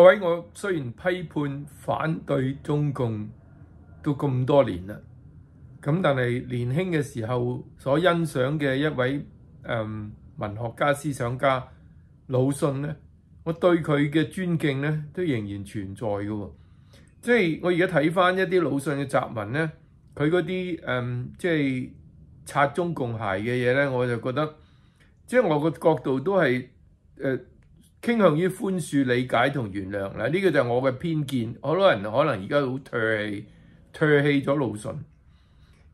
各位，我虽然批判、反對中共都咁多年啦，咁但系年輕嘅時候所欣賞嘅一位誒文學家、思想家魯迅咧，我對佢嘅尊敬咧都仍然存在嘅喎。即系我而家睇翻一啲魯迅嘅雜文咧，佢嗰啲誒即系拆中共鞋嘅嘢咧，我就覺得即系我個角度都係誒。傾向於寬恕、理解同原諒嗱，呢個就係我嘅偏見。好多人可能而家好唾棄、唾棄咗魯迅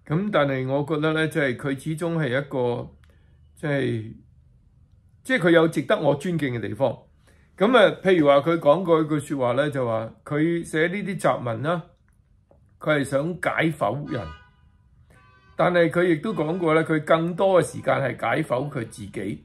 咁，但系我覺得咧，即係佢始終係一個即係即係佢有值得我尊敬嘅地方。咁啊，譬如話佢講過一句説話咧，就話佢寫呢啲雜文啦，佢係想解否人，但係佢亦都講過咧，佢更多嘅時間係解否佢自己。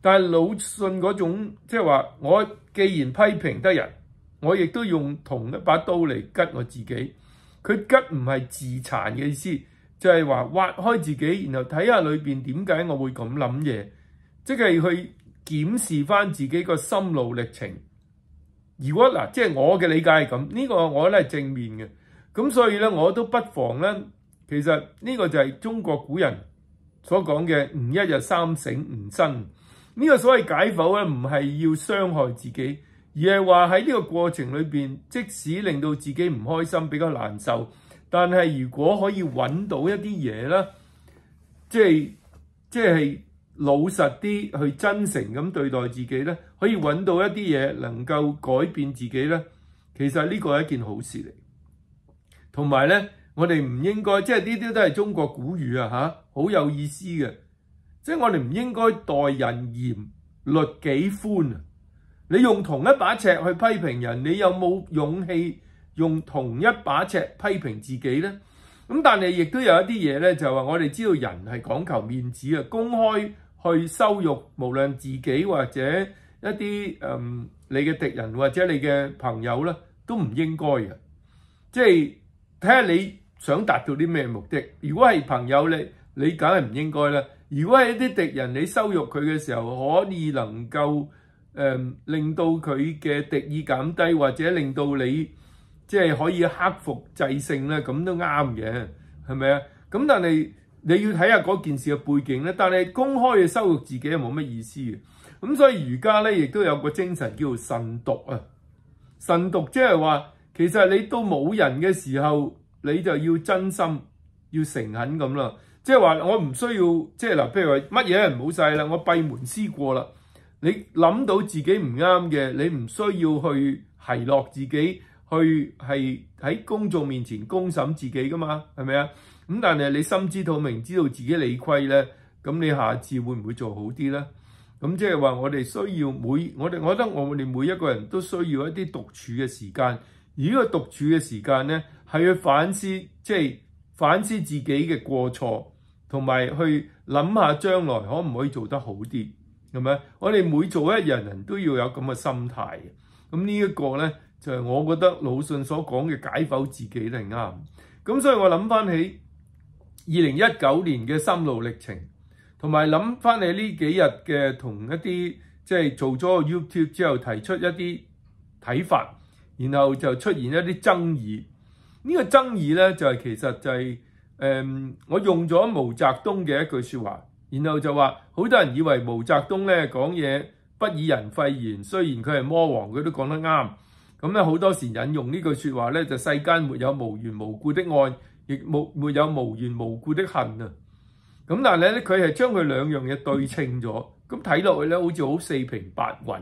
但係魯迅嗰種即係話，我既然批評得人，我亦都用同一把刀嚟吉我自己。佢吉唔係自殘嘅意思，就係話挖開自己，然後睇下裏面點解我會咁諗嘢，即係去檢視翻自己個心路歷程。如果嗱，即係我嘅理解係咁，呢個我咧係正面嘅。咁所以咧，我都不妨咧，其實呢個就係中國古人所講嘅唔一日三省吾身。呢個所謂解剖咧，唔係要傷害自己，而係話喺呢個過程裏边，即使令到自己唔開心、比較難受，但係如果可以揾到一啲嘢咧，即係即系老實啲去真誠咁對待自己咧，可以揾到一啲嘢能夠改變自己咧，其實呢個係一件好事嚟。同埋咧，我哋唔應該，即係呢啲都係中國古語啊，吓好有意思嘅。即係我哋唔應該待人嚴，律己寬啊！你用同一把尺去批評人，你有冇勇氣用同一把尺批評自己呢？咁但係亦都有一啲嘢呢，就話我哋知道人係講求面子啊，公開去羞辱，無論自己或者一啲誒你嘅敵人或者你嘅朋友呢，都唔應該嘅。即係睇下你想達到啲咩目的？如果係朋友你你梗係唔應該啦。如果係一啲敵人，你羞辱佢嘅時候可以能夠誒令到佢嘅敵意減低，或者令到你即係可以克服制勝咧，咁都啱嘅，係咪啊？咁但係你要睇下嗰件事嘅背景咧。但係公開嘅羞辱自己係冇乜意思嘅。咁所以而家咧亦都有個精神叫做慎獨啊。慎獨即係話，其實你都冇人嘅時候，你就要真心要誠懇咁啦。即係話我唔需要，即係嗱，譬如話乜嘢唔好晒啦，我閉門思過啦。你諗到自己唔啱嘅，你唔需要去奚落自己去係喺公眾面前公審自己噶嘛，係咪啊？咁但係你心知肚明知道自己理虧咧，咁你下次會唔會做好啲咧？咁即係話我哋需要每我哋，我覺得我哋每一個人都需要一啲獨處嘅時間。而呢個獨處嘅時間咧，係去反思，即係反思自己嘅過錯。同埋去諗下將來可唔可以做得好啲，係咪？我哋每做一人人都要有咁嘅心態。咁呢一個呢，就係我覺得魯迅所講嘅解剖自己都係啱。咁所以我諗翻起二零一九年嘅心路歷程，同埋諗翻起呢幾日嘅同一啲即係做咗 YouTube 之後提出一啲睇法，然後就出現一啲爭議。呢個爭議呢，就係其實就係。誒，我用咗毛澤東嘅一句説話，然後就話好多人以為毛澤東咧講嘢不以人廢言，雖然佢係魔王，佢都講得啱。咁咧好多時引用呢句説話咧，就世間沒有無緣無故的愛，亦冇沒有無緣無故的恨啊。咁但係咧，佢係將佢兩樣嘢對稱咗，咁睇落去咧好似好四平八穩。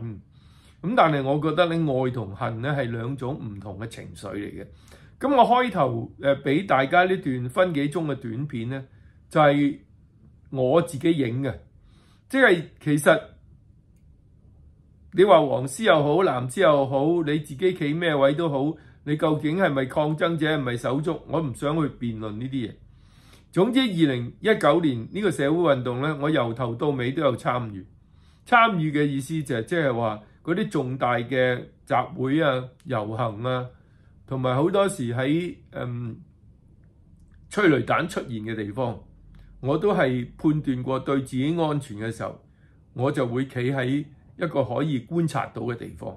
咁但係我覺得咧，愛同恨咧係兩種唔同嘅情緒嚟嘅。咁我開頭誒俾大家呢段分幾鐘嘅短片咧，就係我自己影嘅，即係其實你話黃絲又好，藍絲又好，你自己企咩位都好，你究竟係咪抗爭者，係咪手足，我唔想去辯論呢啲嘢。總之，二零一九年呢個社會運動咧，我由頭到尾都有參與。參與嘅意思就係即係話嗰啲重大嘅集會啊、遊行啊。同埋好多時喺誒催雷彈出現嘅地方，我都係判斷過對自己安全嘅時候，我就會企喺一個可以觀察到嘅地方。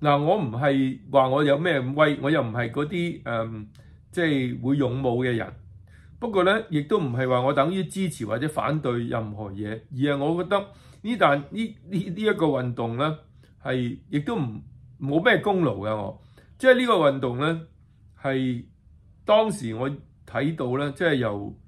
嗱，我唔係話我有咩威，我又唔係嗰啲誒即係會勇武嘅人。不過咧，亦都唔係話我等於支持或者反對任何嘢，而係我覺得呢但呢呢呢一個運動咧，係亦都唔冇咩功勞嘅我。即係呢個運動咧，係當時我睇到咧，即係由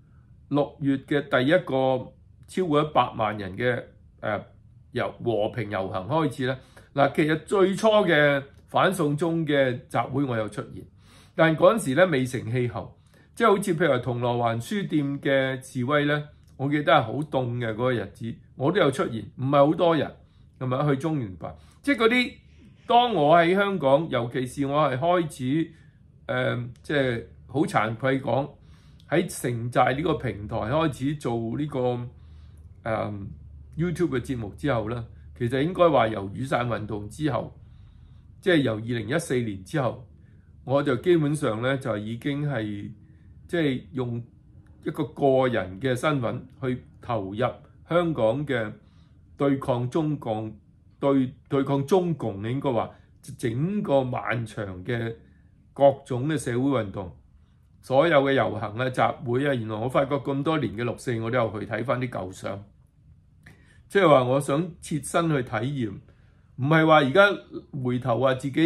六月嘅第一個超過一百萬人嘅誒由和平遊行開始咧。嗱，其實最初嘅反送中嘅集會我有出現，但嗰陣時咧未成氣候，即係好似譬如銅鑼灣書店嘅示威咧，我記得係好凍嘅嗰個日子，我都有出現，唔係好多人同埋去中原辦，即係嗰啲。當我喺香港，尤其是我係開始誒，即係好慚愧講喺城寨呢個平台開始做呢個誒 YouTube 嘅節目之後咧，其實應該話由雨傘運動之後，即係由二零一四年之後，我就基本上咧就已經係即係用一個個人嘅身份去投入香港嘅對抗中共。對對抗中共，你應該話整個漫長嘅各種嘅社會運動，所有嘅遊行啊、集會啊，原來我發覺咁多年嘅六四，我都有去睇翻啲舊相，即係話我想切身去體驗，唔係話而家回頭話自己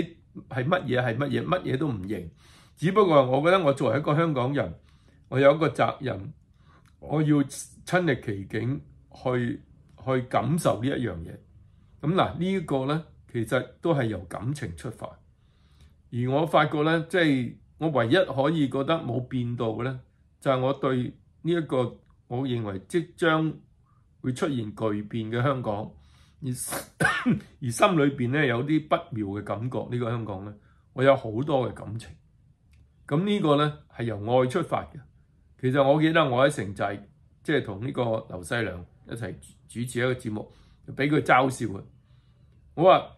係乜嘢係乜嘢，乜嘢都唔認，只不過我覺得我作為一個香港人，我有一個責任，我要親歷其境去去感受呢一樣嘢。咁嗱，呢一個咧，其實都係由感情出發。而我發覺咧，即係我唯一可以覺得冇變到嘅咧，就係我對呢一個我認為即將會出現巨變嘅香港，而 而心裏邊咧有啲不妙嘅感覺。呢個香港咧，我有好多嘅感情。咁呢個咧係由愛出發嘅。其實我記得我喺城寨，即係同呢個劉西良一齊主持一個節目。俾佢嘲笑啊！我話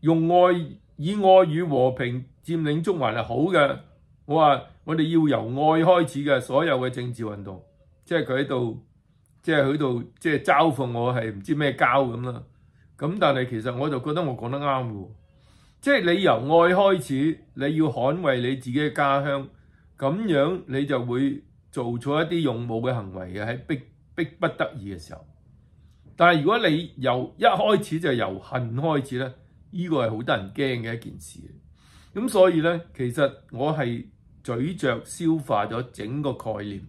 用愛以爱与和平佔領中環係好嘅，我話我哋要由愛開始嘅所有嘅政治運動，即係佢喺度，即係佢度，即係嘲諷我係唔知咩交咁啦。咁但係其實我就覺得我講得啱喎，即係你由愛開始，你要捍衛你自己嘅家鄉，咁樣你就會做錯一啲勇武嘅行為嘅喺逼逼不得已嘅時候。但係如果你由一開始就由恨開始咧，呢個係好得人驚嘅一件事。咁所以咧，其實我係咀嚼消化咗整個概念，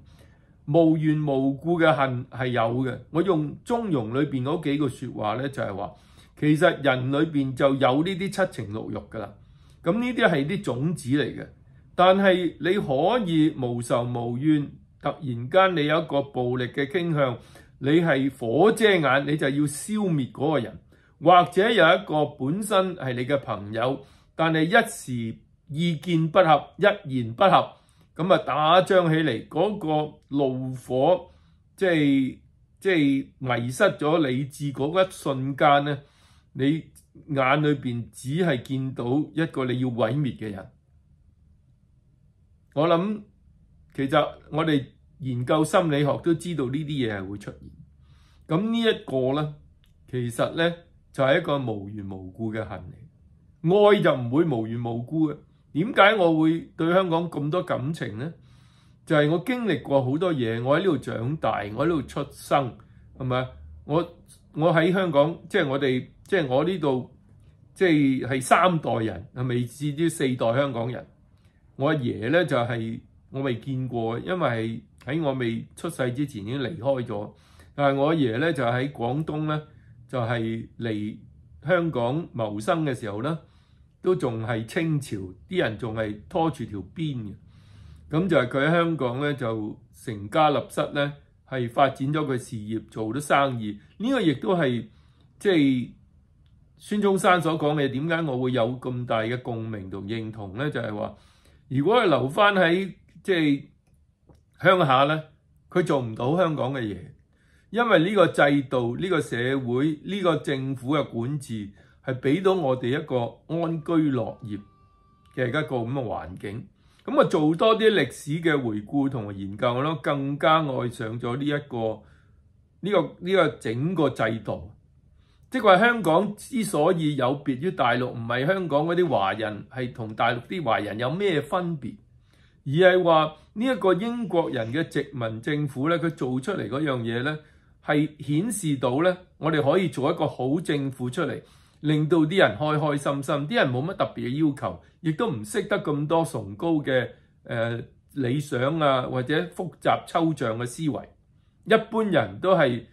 無緣無故嘅恨係有嘅。我用中庸裏面嗰幾句説話咧，就係話其實人裏面就有呢啲七情六欲㗎啦。咁呢啲係啲種子嚟嘅，但係你可以無仇無怨，突然間你有一個暴力嘅傾向。你係火遮眼，你就要消滅嗰個人，或者有一個本身係你嘅朋友，但係一時意見不合、一言不合，咁啊打仗起嚟，嗰個怒火即係即係迷失咗理智嗰一瞬間咧，你眼裏邊只係見到一個你要毀滅嘅人。我諗其實我哋。研究心理學都知道呢啲嘢係會出現，咁呢一個咧，其實咧就係一個無緣無故嘅恨嚟。愛就唔會無緣無故嘅。點解我會對香港咁多感情咧？就係我經歷過好多嘢，我喺呢度長大，我喺呢度出生，係咪？我我喺香港，即係我哋，即係我呢度，即係係三代人，係未至於四代香港人。我阿爺咧就係我未見過，因為。喺我未出世之前已經離開咗，但係我阿爺咧就喺廣東咧，就係嚟香港謀生嘅時候咧，都仲係清朝，啲人仲係拖住條鞭嘅。咁就係佢喺香港咧就成家立室咧，係發展咗個事業，做咗生意。呢個亦都係即係孫中山所講嘅，點解我會有咁大嘅共鳴同認同咧？就係話，如果係留翻喺即係。鄉下咧，佢做唔到香港嘅嘢，因為呢個制度、呢個社會、呢個政府嘅管治係俾到我哋一個安居樂業嘅一個咁嘅環境。咁啊，做多啲歷史嘅回顧同埋研究，我更加愛上咗呢一個呢個呢個整個制度。即係話香港之所以有別於大陸，唔係香港嗰啲華人係同大陸啲華人有咩分別？而係話呢一個英國人嘅殖民政府咧，佢做出嚟嗰樣嘢咧，係顯示到咧，我哋可以做一個好政府出嚟，令到啲人開開心心。啲人冇乜特別嘅要求，亦都唔識得咁多崇高嘅誒理想啊，或者複雜抽象嘅思維。一般人都係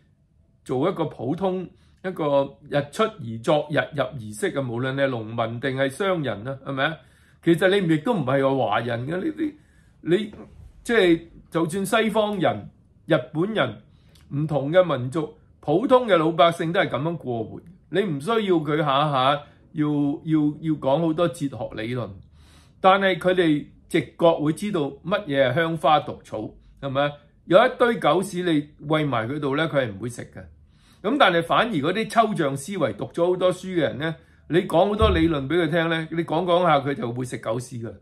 做一個普通一個日出而作日入而息嘅，無論你係農民定係商人啊，係咪啊？其實你亦都唔係個華人嘅呢啲，你即係就算西方人、日本人唔同嘅民族，普通嘅老百姓都係咁樣過活。你唔需要佢下下要要要講好多哲學理論，但係佢哋直覺會知道乜嘢係香花毒草係咪？有一堆狗屎你喂埋佢度咧，佢係唔會食嘅。咁但係反而嗰啲抽象思維讀咗好多書嘅人咧。你講好多理論俾佢聽咧，你講講下佢就會食狗屎嘅，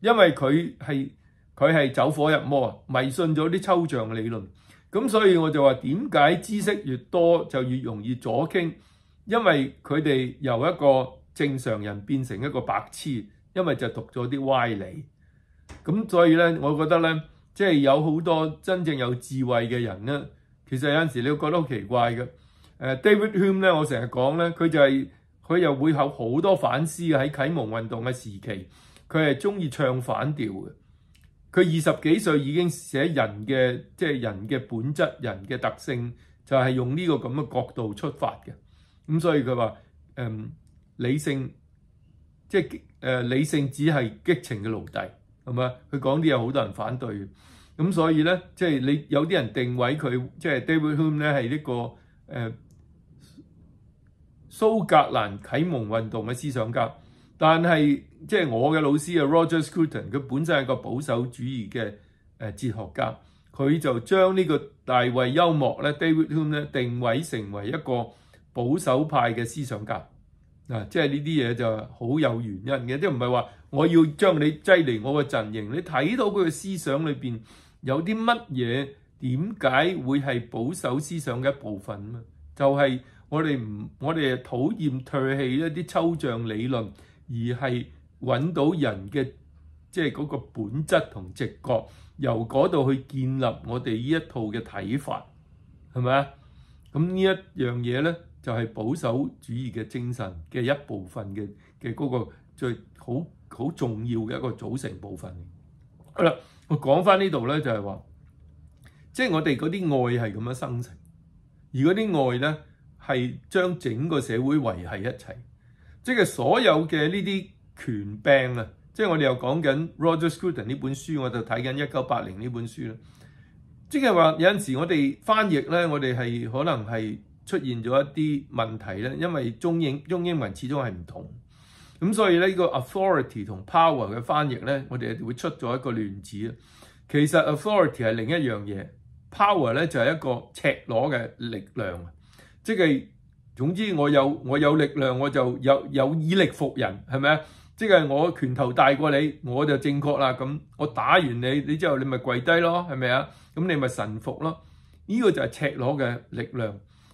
因為佢係佢系走火入魔啊，迷信咗啲抽象嘅理論。咁所以我就話點解知識越多就越容易左傾？因為佢哋由一個正常人變成一個白痴，因為就讀咗啲歪理。咁所以咧，我覺得咧，即係有好多真正有智慧嘅人咧，其實有阵時你會覺得好奇怪嘅。誒，David Hume 咧，我成日講咧，佢就係。佢又會有好多反思喺啟蒙運動嘅時期，佢係中意唱反調嘅。佢二十幾歲已經寫人嘅，即係人嘅本質、人嘅特性，就係用呢個咁嘅角度出發嘅。咁所以佢話：，誒理性即係誒理性只係激情嘅奴隸，係咪？佢講啲嘢好多人反對咁所以咧，即係你有啲人定位佢即係 David Hume 咧係呢個誒。蘇格蘭啟蒙運動嘅思想家，但係即係我嘅老師啊，Roger Scruton，佢本身係個保守主義嘅誒哲學家，佢就將呢個大衛幽默咧，David Hum 咧定位成為一個保守派嘅思想家，嗱，即係呢啲嘢就好有原因嘅，即係唔係話我要將你擠離我個陣營，你睇到佢嘅思想裏邊有啲乜嘢，點解會係保守思想嘅一部分啊？就係。我哋唔，我哋討厭唾棄一啲抽象理論，而係揾到人嘅即係嗰個本質同直覺，由嗰度去建立我哋呢一套嘅睇法，係咪啊？咁呢一樣嘢咧，就係保守主義嘅精神嘅一部分嘅嘅嗰個最好好重要嘅一個組成部分。好啦，我講翻呢度咧，就係話，即係我哋嗰啲愛係咁樣生成，而嗰啲愛咧。係將整個社會維係一齊，即係所有嘅呢啲權柄啊！即係我哋又講緊 Roger Scruton 呢本書，我就睇緊一九八零呢本書啦。即係話有陣時我哋翻譯咧，我哋係可能係出現咗一啲問題咧，因為中英中英文始終係唔同，咁所以咧呢個 authority 同 power 嘅翻譯咧，我哋會出咗一個亂子啊！其實 authority 係另一樣嘢，power 咧就係一個赤裸嘅力量。即係總之，我有我有力量，我就有有以力服人，係咪啊？即係我拳頭大過你，我就正確啦。咁我打完你，你之後你咪跪低咯，係咪啊？咁你咪臣服咯。呢個就係赤裸嘅力量。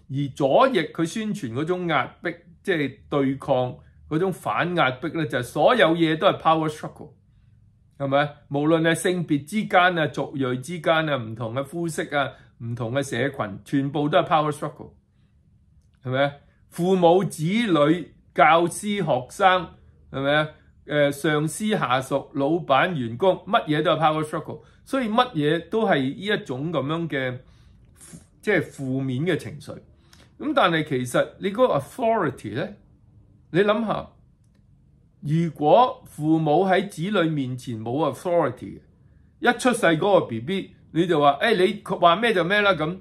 而左翼佢宣傳嗰種壓迫，即係對抗嗰種反壓迫咧，就係所有嘢都係 power struggle，係咪？無論係性別之間啊、族裔之間啊、唔同嘅膚色啊、唔同嘅社群，全部都係 power struggle。系咪父母、子女、教師、學生，系咪誒，上司、下屬、老闆、員工，乜嘢都有 power struggle，所以乜嘢都係呢一種咁樣嘅即係負面嘅情緒。咁但係其實你個 authority 咧，你諗下，如果父母喺子女面前冇 authority，一出世嗰個 B B，你就話：，誒，你話咩就咩啦咁。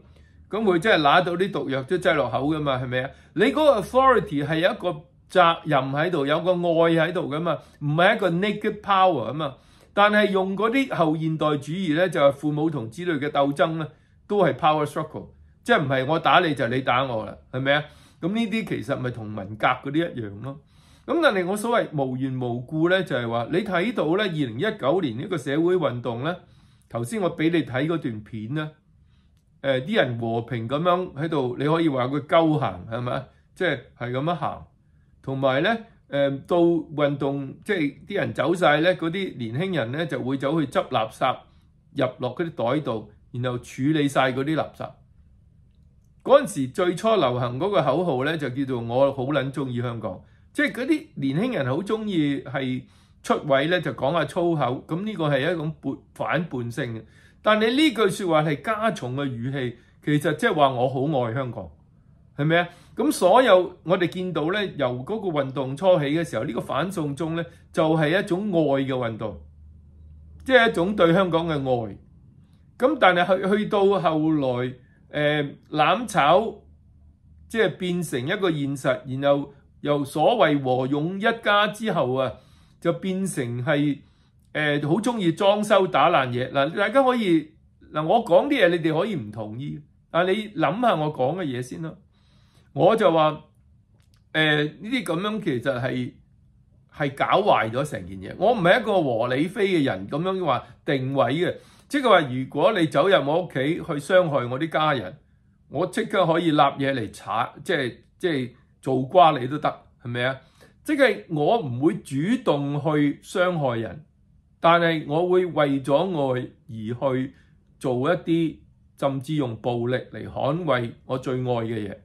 咁佢真係拿到啲毒藥都擠落口噶嘛，係咪啊？你嗰個 authority 係一個責任喺度，有個愛喺度噶嘛，唔係一個 n a k e d power 啊嘛。但係用嗰啲後現代主義咧，就係父母同子女嘅鬥爭咧，都係 power struggle，即係唔係我打你就你打我啦，係咪啊？咁呢啲其實咪同文革嗰啲一樣咯。咁但係我所謂無緣無故咧，就係話你睇到咧，二零一九年呢個社會運動咧，頭先我俾你睇嗰段片咧。誒啲人和平咁樣喺度，你可以話佢鳩行係咪啊？即係係咁樣行，同埋咧誒到運動，即係啲人走晒咧，嗰啲年輕人咧就會走去執垃圾入落嗰啲袋度，然後處理晒嗰啲垃圾。嗰陣時最初流行嗰個口號咧，就叫做我好撚中意香港，即係嗰啲年輕人好中意係出位咧，就講下粗口。咁呢個係一種半反叛性嘅。但你呢句说話係加重嘅語氣，其實即係話我好愛香港，係咪啊？咁所有我哋見到咧，由嗰個運動初起嘅時候，呢個反送中咧就係一種愛嘅運動，即係一種對香港嘅愛。咁但係去去到後來，誒攬炒即係變成一個現實，然後由所謂和勇一家之後啊，就變成係。誒好中意裝修打爛嘢嗱，大家可以嗱我講啲嘢，你哋可以唔同意，但你諗下我講嘅嘢先啦。我就話誒呢啲咁樣其實係係搞壞咗成件嘢。我唔係一個和理非嘅人咁樣話定位嘅，即係話如果你走入我屋企去傷害我啲家人，我即刻可以立嘢嚟查，即係即係做瓜你都得係咪啊？即係我唔會主動去傷害人。但係，我會為咗愛而去做一啲，甚至用暴力嚟捍衛我最愛嘅嘢，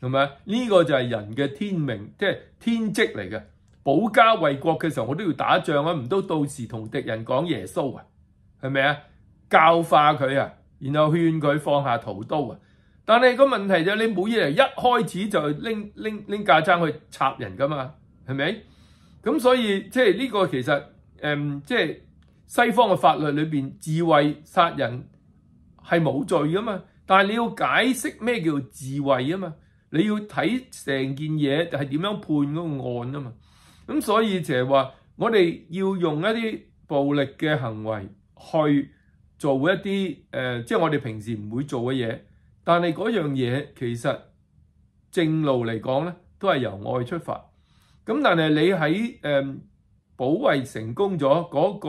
係咪？呢個就係人嘅天命，即係天職嚟嘅。保家衛國嘅時候，我都要打仗啊，唔都到時同敵人講耶穌啊，係咪啊？教化佢啊，然後勸佢放下屠刀啊。但係個問題就係你冇嘢，一開始就拎拎拎架槍去插人噶嘛，係咪？咁所以即係呢個其實。誒，即係西方嘅法律裏邊，智慧殺人係冇罪噶嘛？但係你要解釋咩叫智慧啊嘛？你要睇成件嘢係點樣判嗰個案啊嘛？咁所以就係話，我哋要用一啲暴力嘅行為去做一啲誒，即係我哋平時唔會做嘅嘢。但係嗰樣嘢其實正路嚟講咧，都係由愛出發。咁但係你喺誒？保衛成功咗，嗰個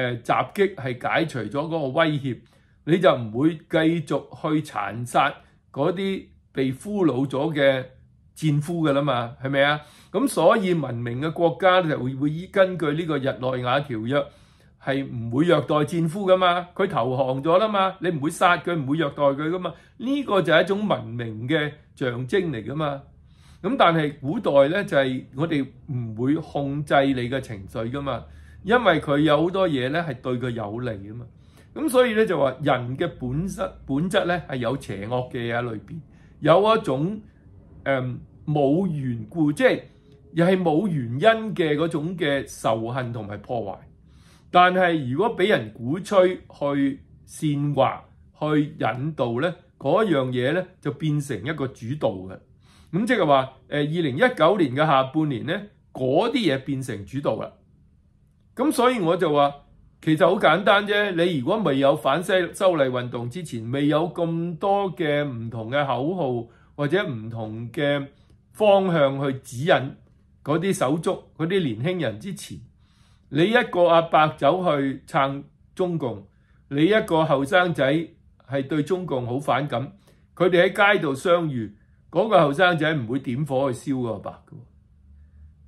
誒襲擊係解除咗嗰個威脅，你就唔會繼續去殘殺嗰啲被俘虜咗嘅戰俘噶啦嘛，係咪啊？咁所以文明嘅國家就會会依根據呢個日內瓦條約係唔會虐待戰俘噶嘛，佢投降咗啦嘛，你唔會殺佢，唔會虐待佢噶嘛，呢個就係一種文明嘅象徵嚟噶嘛。咁但係古代咧就係我哋唔會控制你嘅情緒噶嘛，因為佢有好多嘢咧係對佢有利啊嘛。咁所以咧就話人嘅本質本質咧係有邪惡嘅喺裏邊，有一種誒冇緣故即係又係冇原因嘅嗰種嘅仇恨同埋破壞。但係如果俾人鼓吹去善惑、去引導咧，嗰樣嘢咧就變成一個主導嘅。咁即係話，誒二零一九年嘅下半年咧，嗰啲嘢變成主導啦。咁所以我就話，其實好簡單啫。你如果未有反西修例運動之前，未有咁多嘅唔同嘅口號或者唔同嘅方向去指引嗰啲手足、嗰啲年輕人之前，你一個阿伯走去撐中共，你一個後生仔係對中共好反感，佢哋喺街度相遇。嗰個後生仔唔會點火去燒個白嘅，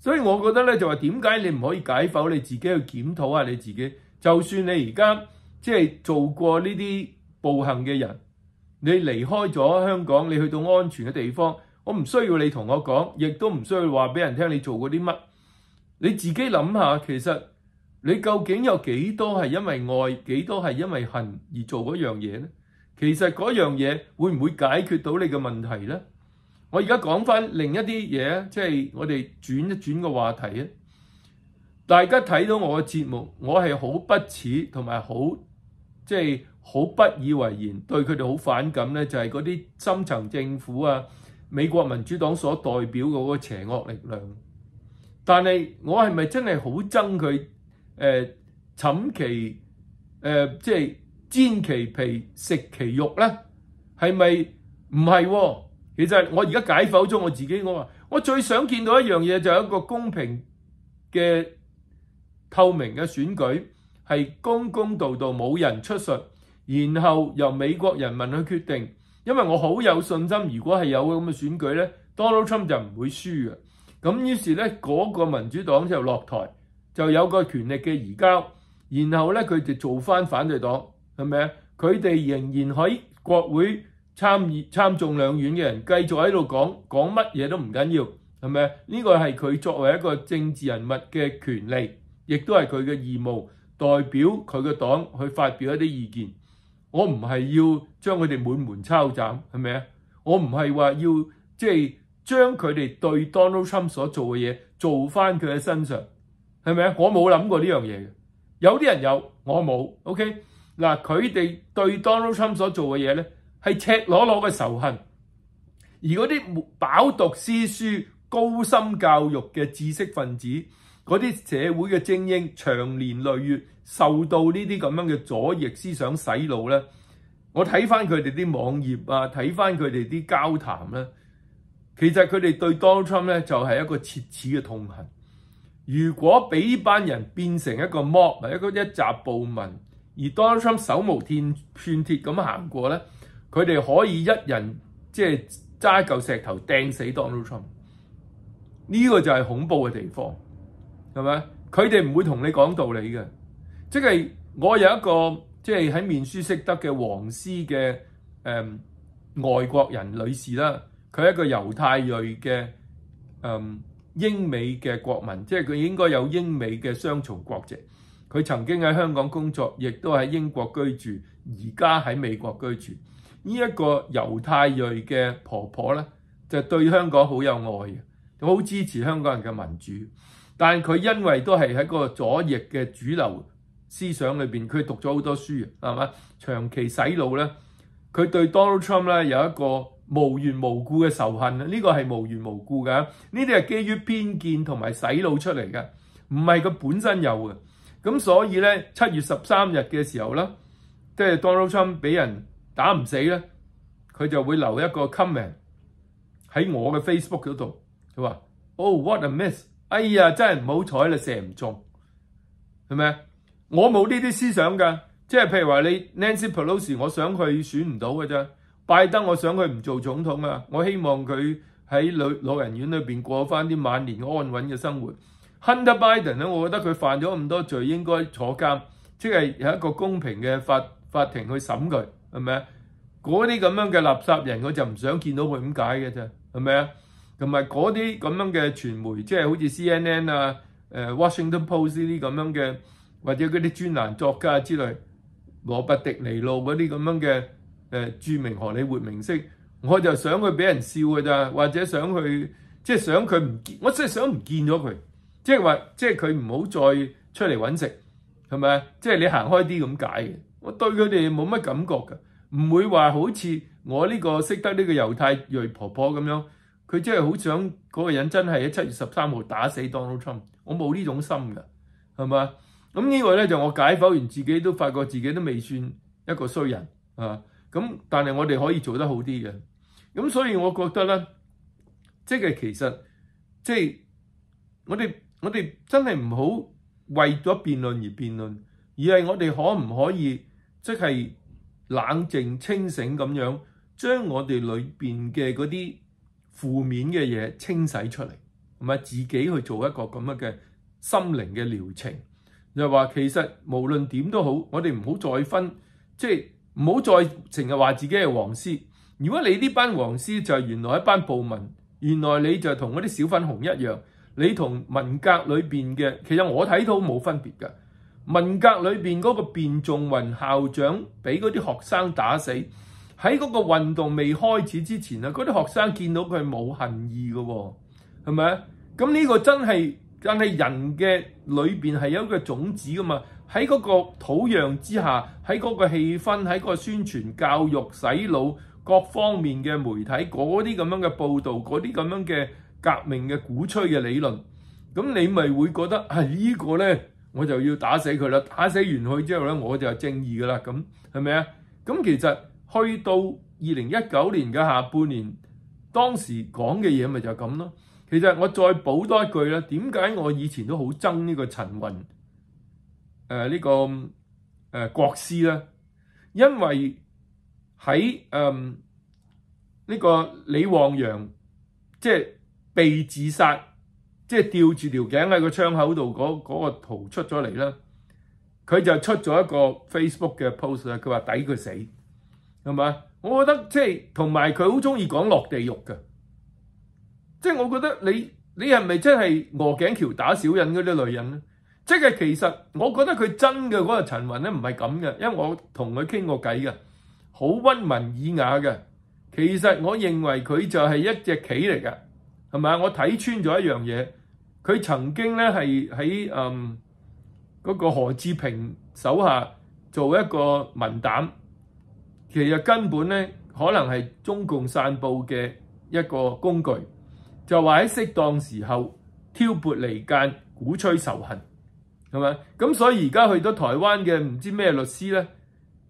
所以我覺得咧就話點解你唔可以解剖你自己去檢討下你自己。就算你而家即係做過呢啲暴行嘅人，你離開咗香港，你去到安全嘅地方，我唔需要你同我講，亦都唔需要話俾人聽你做過啲乜。你自己諗下，其實你究竟有幾多係因為愛，幾多係因為恨而做嗰樣嘢咧？其實嗰樣嘢會唔會解決到你嘅問題咧？我而家講翻另一啲嘢啊，即係我哋轉一轉個話題啊！大家睇到我嘅節目，我係好不恥同埋好即係好不以為然，對佢哋好反感咧。就係嗰啲深層政府啊、美國民主黨所代表嗰個邪惡力量。但係我係咪真係好憎佢？誒，剷其誒即係煎其皮食其肉咧？係咪唔係？其實我而家解剖咗我自己，我話我最想見到一樣嘢就係一個公平嘅透明嘅選舉，係公公道道，冇人出述，然後由美國人民去決定。因為我好有信心，如果係有咁嘅選舉咧，Donald Trump 就唔會輸嘅。咁於是咧，嗰個民主黨就落台，就有個權力嘅移交，然後咧佢哋做翻反對黨，係咪啊？佢哋仍然喺國會。參二參眾兩院嘅人繼續喺度講講乜嘢都唔緊要，係咪？呢個係佢作為一個政治人物嘅權利，亦都係佢嘅義務，代表佢嘅黨去發表一啲意見。我唔係要將佢哋滿門抄斬，係咪啊？我唔係話要即係將佢哋對 Donald Trump 所做嘅嘢做翻佢嘅身上，係咪啊？我冇諗過呢樣嘢嘅，有啲人有，我冇。OK，嗱，佢哋對 Donald Trump 所做嘅嘢咧。係赤裸裸嘅仇恨，而嗰啲飽讀詩書、高深教育嘅知識分子，嗰啲社會嘅精英，長年累月受到呢啲咁樣嘅阻翼思想洗腦咧，我睇翻佢哋啲網頁啊，睇翻佢哋啲交談咧，其實佢哋對 Donald Trump 咧就係一個切齒嘅痛恨。如果俾班人變成一個 mob，一個一集暴民，而 Donald Trump 手無天寸鐵咁行過咧。佢哋可以一人即系揸一嚿石头掟死 Donald Trump，呢个就系恐怖嘅地方系咪？佢哋唔会同你讲道理嘅，即系我有一个即系喺面书识得嘅黄师嘅诶外国人女士啦，佢系一个犹太裔嘅诶英美嘅国民，即系佢应该有英美嘅双重国籍。佢曾经喺香港工作，亦都喺英国居住，而家喺美国居住。呢一個猶太裔嘅婆婆咧，就對香港好有愛嘅，好支持香港人嘅民主。但佢因為都係喺個左翼嘅主流思想裏面，佢讀咗好多書係嘛？長期洗腦咧，佢對 Donald Trump 咧有一個無緣無故嘅仇恨啊！呢個係無緣無故嘅，呢啲係基於偏見同埋洗腦出嚟嘅，唔係佢本身有嘅。咁所以咧，七月十三日嘅時候咧，即係 Donald Trump 俾人。打唔死咧，佢就會留一個 comment 喺我嘅 Facebook 嗰度，佢話：Oh what a mess！哎呀，真係唔好彩啦，射唔中，係咪我冇呢啲思想㗎，即係譬如話你 Nancy Pelosi 我想佢選唔到㗎啫，拜登我想佢唔做總統啊，我希望佢喺老老人院裏邊過翻啲晚年安穩嘅生活。Hunter Biden 咧，我覺得佢犯咗咁多罪，應該坐監，即係有一個公平嘅法法庭去審佢。係咪啊？嗰啲咁樣嘅垃圾人，我就唔想見到佢，咁解嘅啫？係咪啊？同埋嗰啲咁樣嘅傳媒，即係好似 C N N 啊、誒 Washington Post 呢啲咁樣嘅，或者嗰啲專欄作家之類，羅伯迪尼路嗰啲咁樣嘅誒著名荷里活明星，我就想佢俾人笑嘅咋，或者想佢即係想佢唔，我真係想唔見咗佢，即係話即係佢唔好再出嚟揾食，係咪啊？即係你行開啲咁解。我对佢哋冇乜感觉噶，唔会话好似我呢个识得呢个犹太裔婆婆咁样，佢真系好想嗰个人真系喺七月十三号打死 Donald Trump，我冇呢种心噶，系嘛？咁呢个咧就我解剖完自己都发觉自己都未算一个衰人啊！咁但系我哋可以做得好啲嘅，咁所以我觉得咧，即系其实即系我哋我哋真系唔好为咗辩论而辩论，而系我哋可唔可以？即系冷静清醒咁样，将我哋里边嘅嗰啲负面嘅嘢清洗出嚟，同埋自己去做一个咁样嘅心灵嘅疗程。又话其实无论点都好，我哋唔好再分，即系唔好再成日话自己系黃师。如果你呢班黃师就系原来一班部民，原来你就同嗰啲小粉红一样，你同文革里边嘅，其实我睇到冇分别噶。文革裏面嗰個辯仲雲校長俾嗰啲學生打死，喺嗰個運動未開始之前啊，嗰啲學生見到佢冇恨意嘅喎，係咪啊？咁呢個真係，但係人嘅裏面係有一個種子噶嘛，喺嗰個土壤之下，喺嗰個氣氛，喺個宣傳、教育、洗腦各方面嘅媒體嗰啲咁樣嘅報導，嗰啲咁樣嘅革命嘅鼓吹嘅理論，咁你咪會覺得係呢個咧？我就要打死佢啦！打死完佢之後咧，我就有正義噶啦，咁係咪啊？咁其實去到二零一九年嘅下半年，當時講嘅嘢咪就係咁咯。其實我再補多一句咧，點解我以前都好憎呢個陳雲誒呢個誒國師咧？因為喺誒呢個李旺陽即係被自殺。即係吊住條頸喺個窗口度嗰嗰個圖出咗嚟啦，佢就出咗一個 Facebook 嘅 post 啦。佢話抵佢死，係咪我覺得即係同埋佢好中意講落地獄嘅，即係我覺得你你係咪真係鵝頸橋打小人嗰啲女人咧？即係其實我覺得佢真嘅嗰個陳雲咧唔係咁嘅，因為我同佢傾過偈嘅，好溫文爾雅嘅。其實我認為佢就係一隻棋嚟嘅，係咪啊？我睇穿咗一樣嘢。佢曾經咧係喺誒嗰個何志平手下做一個文膽，其實根本咧可能係中共散佈嘅一個工具，就話喺適當時候挑撥離間、鼓吹仇恨，係咪？咁所以而家去到台灣嘅唔知咩律師咧，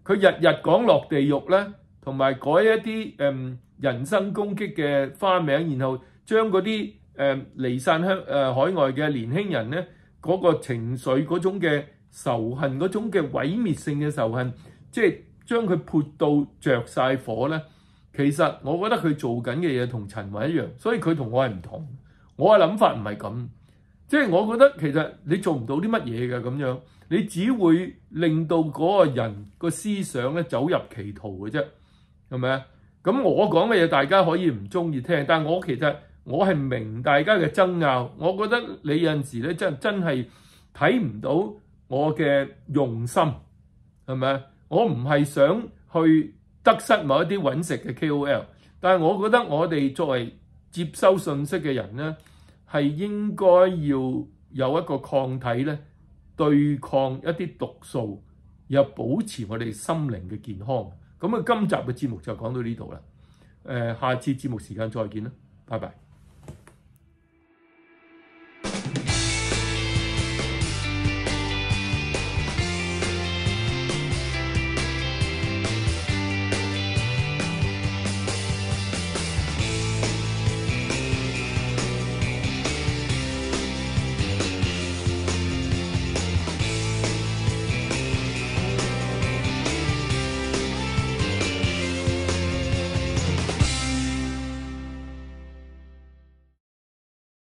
佢日日講落地獄啦，同埋改一啲誒人身攻擊嘅花名，然後將嗰啲。誒離散香誒海外嘅年輕人咧，嗰個情緒嗰種嘅仇恨嗰種嘅毀滅性嘅仇恨，即係將佢潑到着晒火咧。其實我覺得佢做緊嘅嘢同陳偉一樣，所以佢同我係唔同。我嘅諗法唔係咁，即係我覺得其實你做唔到啲乜嘢嘅咁樣，你只會令到嗰個人個思想咧走入歧途嘅啫，係咪啊？咁我講嘅嘢大家可以唔中意聽，但我其實。我係明大家嘅爭拗，我覺得你有陣時咧真真係睇唔到我嘅用心，係咪我唔係想去得失某一啲揾食嘅 K.O.L，但係我覺得我哋作為接收信息嘅人咧，係應該要有一個抗體咧，對抗一啲毒素，又保持我哋心靈嘅健康。咁啊，今集嘅節目就講到呢度啦。誒，下次節目時間再見啦，拜拜。